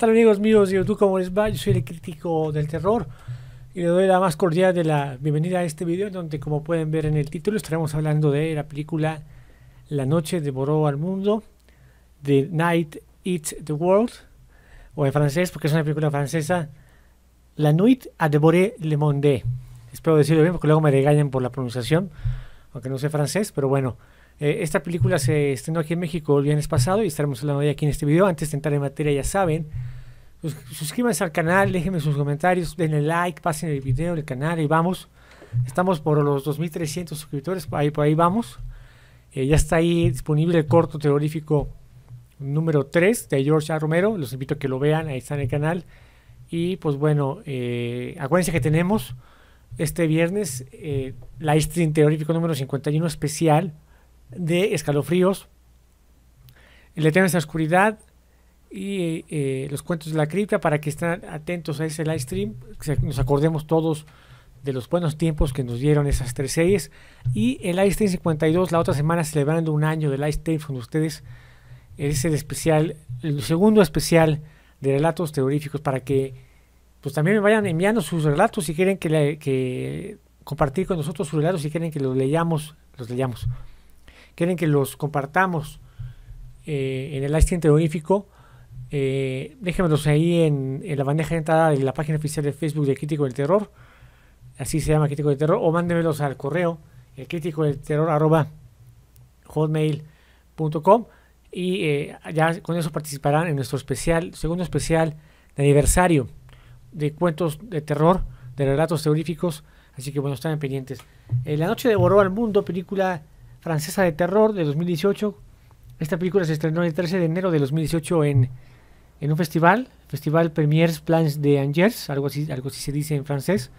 tal amigos míos yo tú ¿Cómo les va? Yo soy el crítico del terror y le doy la más cordial de la bienvenida a este video donde como pueden ver en el título estaremos hablando de la película La noche devoró al mundo The Night Eats the World o en francés porque es una película francesa La Nuit a devoré le Monde espero decirlo bien porque luego me regañan por la pronunciación aunque no sé francés pero bueno eh, esta película se estrenó aquí en México el viernes pasado y estaremos hablando de aquí en este video. Antes de entrar en materia, ya saben, pues, suscríbanse al canal, déjenme sus comentarios, denle like, pasen el video, el canal y vamos. Estamos por los 2.300 suscriptores, ahí, por ahí vamos. Eh, ya está ahí disponible el corto teorífico número 3 de George A. Romero. Los invito a que lo vean, ahí está en el canal. Y pues bueno, eh, acuérdense que tenemos este viernes eh, la stream teorífico número 51 especial de escalofríos. El Eterno en la Oscuridad, y eh, los cuentos de la cripta para que estén atentos a ese live stream, nos acordemos todos de los buenos tiempos que nos dieron esas tres series. Y el live stream 52, la otra semana celebrando un año de live stream con ustedes, es el especial, el segundo especial de relatos terroríficos para que pues también me vayan enviando sus relatos si quieren que, que compartir con nosotros sus relatos si quieren que los leyamos, los leyamos. Quieren que los compartamos eh, en el live stream terrorífico eh, déjenmelos ahí en, la bandeja de entrada de la página oficial de Facebook de Crítico del Terror. Así se llama Crítico del Terror. O mándenmelos al correo, el crítico del terror hotmail.com. Y eh, ya con eso participarán en nuestro especial, segundo especial de aniversario de cuentos de terror, de relatos terroríficos. Así que bueno, están pendientes. Eh, la noche devoró al mundo, película francesa de terror de 2018. Esta película se estrenó el 13 de enero de 2018 en en un festival, Festival Premiers Plans de Angers, algo así, algo así se dice en francés.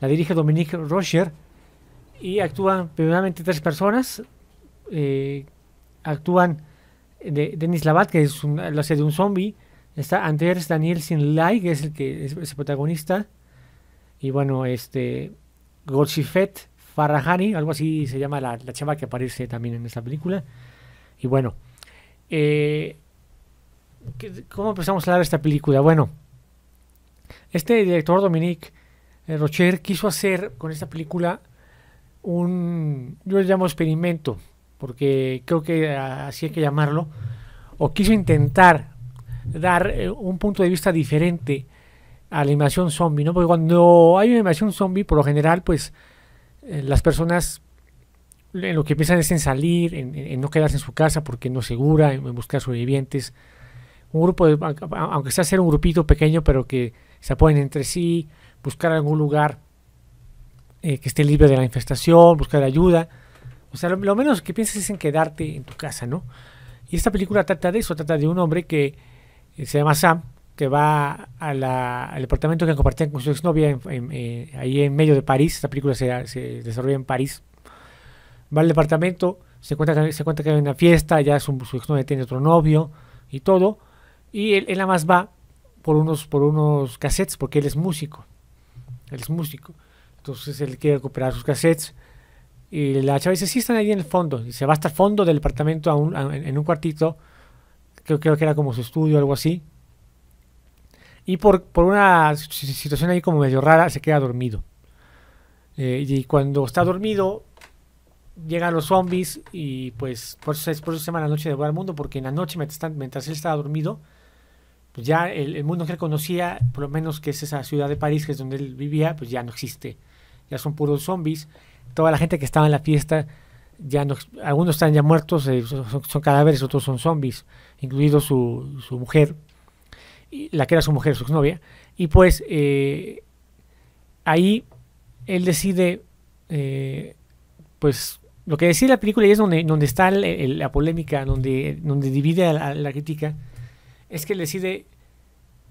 La dirige Dominique Rocher y actúan primeramente tres personas. Eh, actúan de, Denis Labat, que es la lo hace de un zombie. Está Anders Daniel sin que es el que es, el protagonista. Y bueno, este Golshifet Farrahani, algo así se llama la, la chava que aparece también en esta película. Y bueno, eh, ¿Cómo empezamos a hablar de esta película? Bueno, este director Dominique eh, Rocher quiso hacer con esta película un, yo le llamo experimento, porque creo que eh, así hay que llamarlo, o quiso intentar dar eh, un punto de vista diferente a la animación zombie, ¿no? Porque cuando hay una invasión zombie, por lo general, pues las personas lo que piensan es en salir, en, en, no quedarse en su casa porque no es segura, en, buscar sobrevivientes, un grupo, aunque sea ser un grupito pequeño, pero que se apoyen entre sí, buscar algún lugar eh, que esté libre de la infestación, buscar ayuda. O sea, lo, menos que pienses es en quedarte en tu casa, ¿no? Y esta película trata de eso, trata de un hombre que eh, se llama Sam, que va al departamento que compartían con su exnovia eh, ahí en medio de París. Esta película se, desarrolla en París. Va al departamento, se cuenta que, se cuenta que hay una fiesta, ya su exnovia tiene otro novio y todo. Y él, él nada más va por unos, por unos cassettes, porque él es músico. Él es músico. Entonces él quiere recuperar sus cassettes. Y la chava dice, sí, están ahí en el fondo. Y se va hasta el fondo del departamento a un, en un cuartito. Creo, creo, que era como su estudio, algo así. Y por, por una situación ahí como medio rara, se queda dormido. Eh, y cuando está dormido, llegan los zombies y pues por eso, por eso se llama la noche de Boda al mundo, porque en la noche mientras él estaba dormido, ya el, mundo que él conocía, por lo menos que es esa ciudad de París, que es donde él vivía, pues ya no existe. Ya son puros zombies. Toda la gente que estaba en la fiesta, ya no, algunos están ya muertos, eh, son, cadáveres, otros son zombies, incluido su, su mujer, la que era su mujer, su exnovia. Y pues eh, ahí él decide, eh, pues lo que decide la película y es donde, donde está la polémica, donde, donde divide a la crítica es que él decide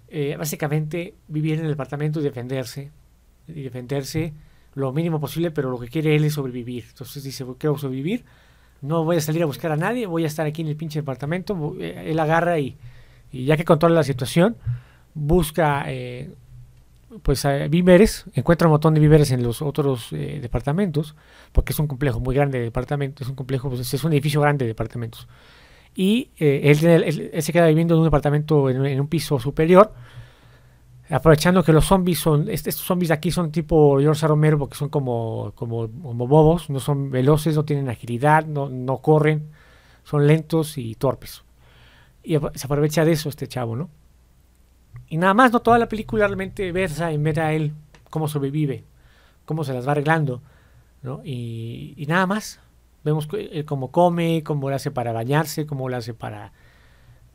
eh, básicamente vivir en el departamento y defenderse, y defenderse lo mínimo posible, pero lo que quiere él es sobrevivir. Entonces dice, pues, quiero sobrevivir, no voy a salir a buscar a nadie, voy a estar aquí en el pinche departamento. Eh, él agarra y, ya que controla la situación, busca eh, pues víveres, encuentra un montón de víveres en los otros departamentos, porque es un complejo muy grande de departamentos, es un complejo, pues, es un edificio grande de departamentos y eh, él, se queda viviendo en un departamento en, un piso superior, aprovechando que los zombies son, estos zombies de aquí son tipo George Romero porque son como, como, bobos, no son veloces, no tienen agilidad, no, no corren, son lentos y torpes. Y se aprovecha de eso este chavo, ¿no? Y nada más, ¿no? Toda la película realmente versa en ver a él cómo sobrevive, cómo se las va arreglando, ¿no? y nada más. Vemos eh, cómo come, cómo lo hace para bañarse, cómo lo hace para,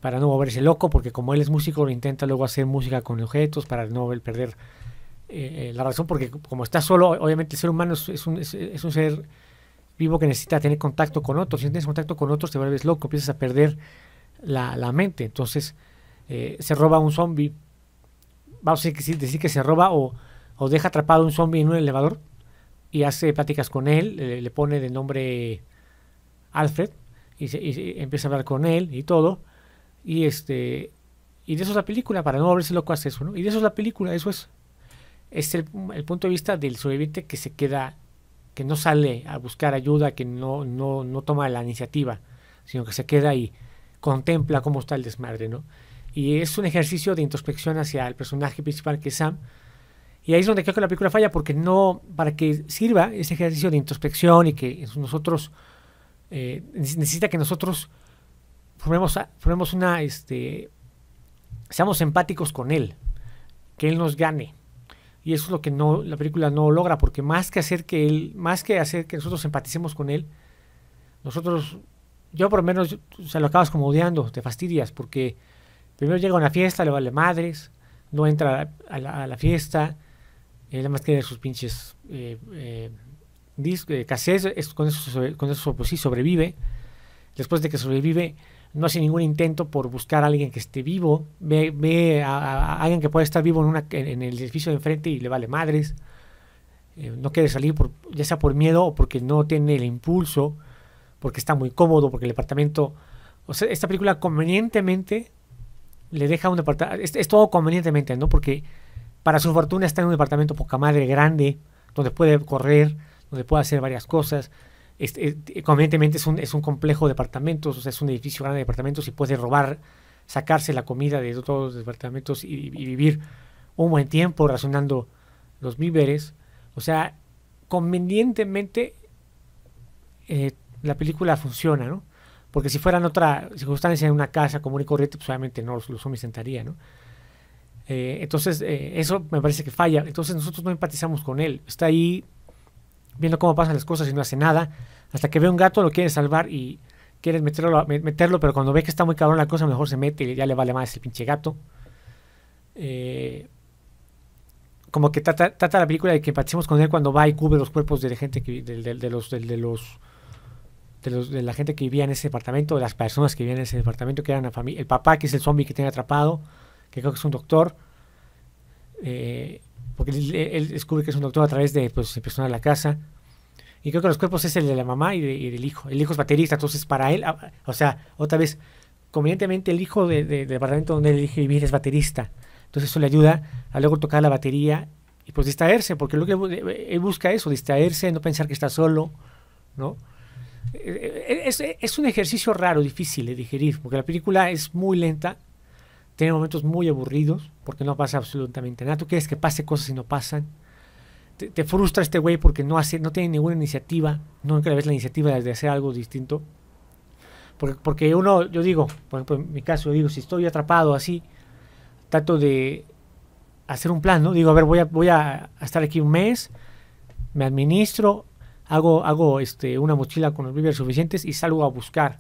para no volverse loco, porque como él es músico, intenta luego hacer música con objetos para no perder eh, eh, la razón, porque como está solo, obviamente el ser humano es, un, ser vivo que necesita tener contacto con otros. Si no tienes contacto con otros, te vuelves loco, empiezas a perder la, mente. Entonces, se roba un zombie. Vamos a decir, que se roba o, o deja atrapado un zombie en un elevador y hace pláticas con él, le, pone de nombre Alfred y, empieza a hablar con él y todo. Y este y de eso es la película, para no volverse loco hace eso, ¿no? Y de eso es la película, eso es. Es el, punto de vista del sobreviviente que se queda, que no sale a buscar ayuda, que no, no, no toma la iniciativa, sino que se queda y contempla cómo está el desmadre, ¿no? Y es un ejercicio de introspección hacia el personaje principal que es Sam, y ahí es donde creo que la película falla, porque no, para que sirva ese ejercicio de introspección y que nosotros, eh, necesita que nosotros formemos, formemos una, este, seamos empáticos con él, que él nos gane. Y eso es lo que no, la película no logra, porque más que hacer que él, más que hacer que nosotros empaticemos con él, nosotros, yo por lo menos, se lo acabas como odiando, te fastidias, porque primero llega a una fiesta, le vale madres, no entra a la fiesta, él más tiene sus pinches eh, eh, discos, eh, con, eso con pues sí sobrevive. Después de que sobrevive, no hace ningún intento por buscar a alguien que esté vivo. Ve, a, alguien que puede estar vivo en, una, en, el edificio de enfrente y le vale madres. Eh, no quiere salir, ya sea por miedo o porque no tiene el impulso, porque está muy cómodo, porque el departamento... O sea, esta película convenientemente le deja un departamento... es todo convenientemente, ¿no? Porque para su fortuna está en un departamento poca madre grande, donde puede correr, donde puede hacer varias cosas. Este, eh, eh, convenientemente es un, complejo de departamentos, o sea, es un edificio grande de departamentos y puede robar, sacarse la comida de todos los departamentos y, vivir un buen tiempo racionando los víveres. O sea, convenientemente eh, la película funciona, ¿no? Porque si fueran otra circunstancia en una casa común y corriente, pues obviamente no, los, los sentarían, ¿no? Eh, entonces, eh, eso me parece que falla. Entonces, nosotros no empatizamos con él. Está ahí viendo cómo pasan las cosas y no hace nada. Hasta que ve un gato, lo quiere salvar y quiere meterlo, meterlo pero cuando ve que está muy cabrón la cosa, mejor se mete y ya le vale más ese pinche gato. Eh, como que trata, la película de que empaticemos con él cuando va y cubre los cuerpos de la gente que, de, los de, la gente que vivía en ese departamento, de las personas que vivían en ese departamento, que eran la familia, el papá que es el zombie que tiene atrapado, que creo que es un doctor, eh, porque él, descubre que es un doctor a través de pues, persona de la casa. Y creo que los cuerpos es el de la mamá y, del hijo. El hijo es baterista, entonces para él, ah, o sea, otra vez, convenientemente el hijo de, de, del departamento donde él vive vivir es baterista. Entonces eso le ayuda a luego tocar la batería y pues distraerse, porque lo que él busca eso, distraerse, no pensar que está solo, ¿no? Eh, eh, es, es un ejercicio raro, difícil de digerir, porque la película es muy lenta, tiene momentos muy aburridos porque no pasa absolutamente nada. Tú quieres que pase cosas y no pasan. Te, frustra este güey porque no, hace, no tiene ninguna iniciativa. Nunca le ves la iniciativa de hacer algo distinto. Porque, uno, yo digo, por ejemplo, en mi caso, yo digo, si estoy atrapado así, trato de hacer un plan, ¿no? Digo, a ver, voy a, voy a estar aquí un mes, me administro, hago, hago este, una mochila con los víveres suficientes y salgo a buscar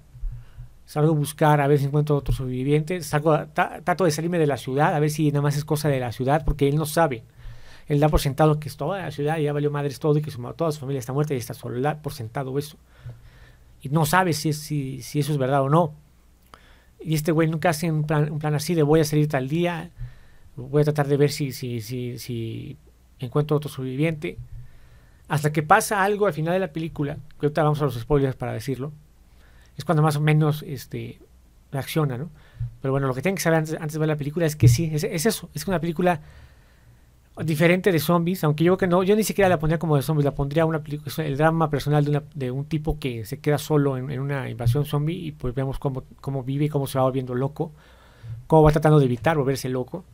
salgo a buscar a ver si encuentro otro sobreviviente, salgo trato de salirme de la ciudad, a ver si nada más es cosa de la ciudad, porque él no sabe. Él da por sentado que es toda la ciudad, y ya valió madres todo y que su, toda su familia está muerta y está solo, por sentado eso. Y no sabe si, si, si eso es verdad o no. Y este güey nunca hace un plan, un plan así de voy a salir tal día, voy a tratar de ver si, si, si, si encuentro otro sobreviviente. Hasta que pasa algo al final de la película, que ahorita vamos a los spoilers para decirlo, es cuando más o menos este, reacciona, ¿no? Pero bueno, lo que tienen que saber antes, de ver la película es que sí, es, eso, es una película diferente de zombies, aunque yo creo que no, yo ni siquiera la pondría como de zombies, la pondría una el drama personal de, un tipo que se queda solo en, una invasión zombie y pues vemos cómo, cómo vive y cómo se va volviendo loco, cómo va tratando de evitar volverse loco.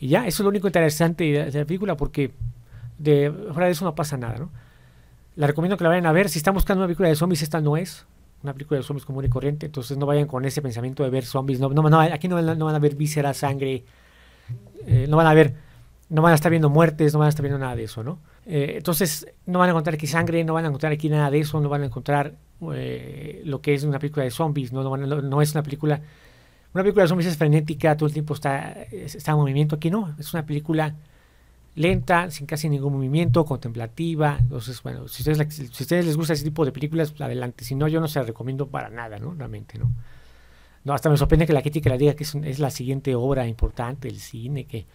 Y ya, eso es lo único interesante de, la película porque de fuera de eso no pasa nada, ¿no? La recomiendo que la vayan a ver, si están buscando una película de zombies, esta no es, una película de zombies común y corriente, entonces no vayan con ese pensamiento de ver zombies, no, no, aquí no, van a ver vísceras, sangre, eh, no van a ver, no van a estar viendo muertes, no van a estar viendo nada de eso, ¿no? Eh, entonces no van a encontrar aquí sangre, no van a encontrar aquí nada de eso, no van a encontrar eh, lo que es una película de zombies, no, no, es una película, una película de zombies es frenética, todo el tiempo está, está en movimiento, aquí no, es una película lenta, sin casi ningún movimiento, contemplativa. Entonces, bueno, si ustedes, ustedes les gusta ese tipo de películas, pues, adelante. Si no, yo no se la recomiendo para nada, ¿no? Realmente, ¿no? No, hasta me sorprende que la crítica la diga que es, la siguiente obra importante del cine, que...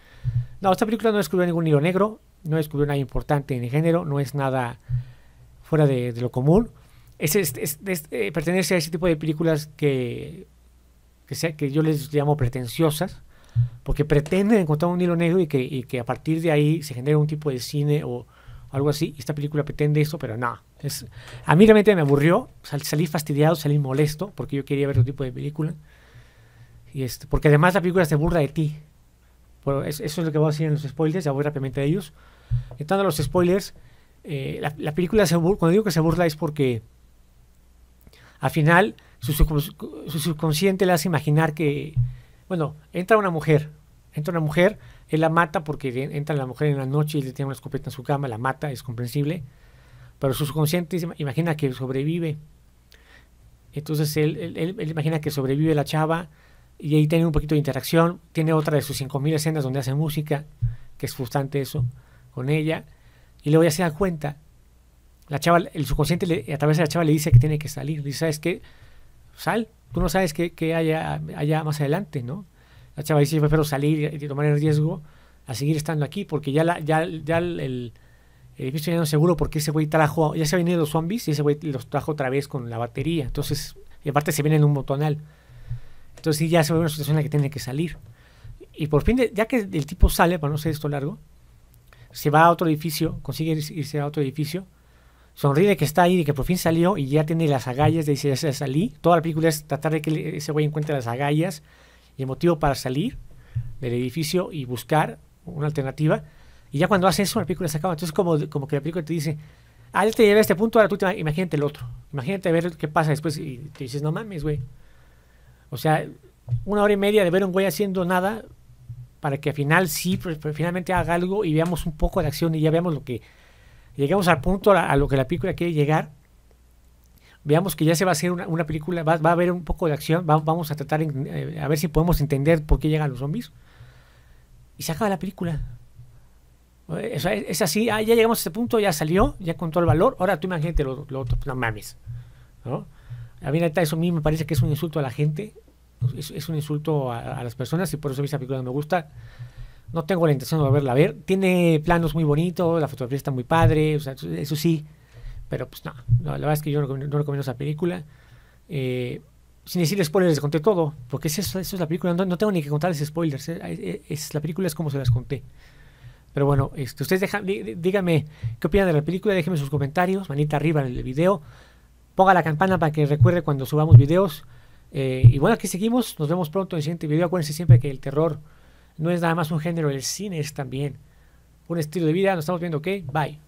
No, esta película no descubrió ningún hilo negro, no descubrió nada importante en el género, no es nada fuera de, lo común. Es, eh, pertenece a ese tipo de películas que, que yo les llamo pretenciosas, porque pretenden encontrar un hilo negro y que, a partir de ahí se genere un tipo de cine o algo así. Esta película pretende eso, pero no. Es, a mí realmente me aburrió, salí fastidiado, salí molesto, porque yo quería ver otro tipo de película. Y este, porque además la película se burla de ti. pero eso es lo que voy a decir en los spoilers, ya voy rápidamente a ellos. Entrando a los spoilers, eh, la, película, se burla, cuando digo que se burla es porque al final su subconsciente le hace imaginar que bueno, entra una mujer, entra una mujer, él la mata porque entra la mujer en la noche y le tiene una escopeta en su cama, la mata, es comprensible, pero su subconsciente imagina que sobrevive. Entonces él, imagina que sobrevive la chava y ahí tiene un poquito de interacción, tiene otra de sus 5.000 escenas donde hace música, que es frustrante eso, con ella, y luego ya se da cuenta. La chava, el subconsciente a través de la chava le dice que tiene que salir, le dice, ¿sabes qué? sal, tú no sabes qué, haya allá más adelante, ¿no? La chava dice, yo prefiero salir y tomar el riesgo a seguir estando aquí, porque ya, el, edificio ya no es seguro, porque ese güey trajo, ya se han venido los zombies y ese güey los trajo otra vez con la batería, entonces, y aparte se en un motonal. Entonces sí, ya se ve una situación en la que tiene que salir. Y por fin, ya que el tipo sale, para no ser esto largo, se va a otro edificio, consigue irse a otro edificio, sonríe que está ahí, y que por fin salió y ya tiene las agallas de decir, salí. Toda la película es tratar de que ese güey encuentre las agallas y el motivo para salir del edificio y buscar una alternativa. Y ya cuando hace eso, la película se acaba. Entonces, como, como que la película te dice, ah, él te llevé a este punto, ahora tú te, imagínate el otro. Imagínate ver qué pasa después y te dices, no mames, güey. O sea, una hora y media de ver a un güey haciendo nada para que al final sí, pues, pues, finalmente haga algo y veamos un poco de acción y ya veamos lo que Llegamos al punto a, lo que la película quiere llegar. Veamos que ya se va a hacer una, película, va, a haber un poco de acción, vamos a tratar eh, a ver si podemos entender por qué llegan los zombies. Y se acaba la película. es así, ah, ya llegamos a este punto, ya salió, ya contó el valor, ahora tú imagínate lo, lo otro, pues, no mames. A mí eso a me parece que es un insulto a la gente, es, un insulto a, las personas y por eso esa película no me gusta. No tengo la intención de volverla a ver. Tiene planos muy bonitos, la fotografía está muy padre, eso sí. Pero pues no, la verdad es que yo no recomiendo, esa película. Eh, sin decir spoilers, les conté todo, porque es eso, es la película. No, tengo ni que contarles spoilers. Eh, eh, es, la película es como se las conté. Pero bueno, este, ustedes dejan, díganme qué opinan de la película, déjenme sus comentarios, manita arriba en el video, ponga la campana para que recuerde cuando subamos videos. y bueno, aquí seguimos, nos vemos pronto en el siguiente video. Acuérdense siempre que el terror no es nada más un género, el cine es también un estilo de vida. Nos estamos viendo, ok, bye.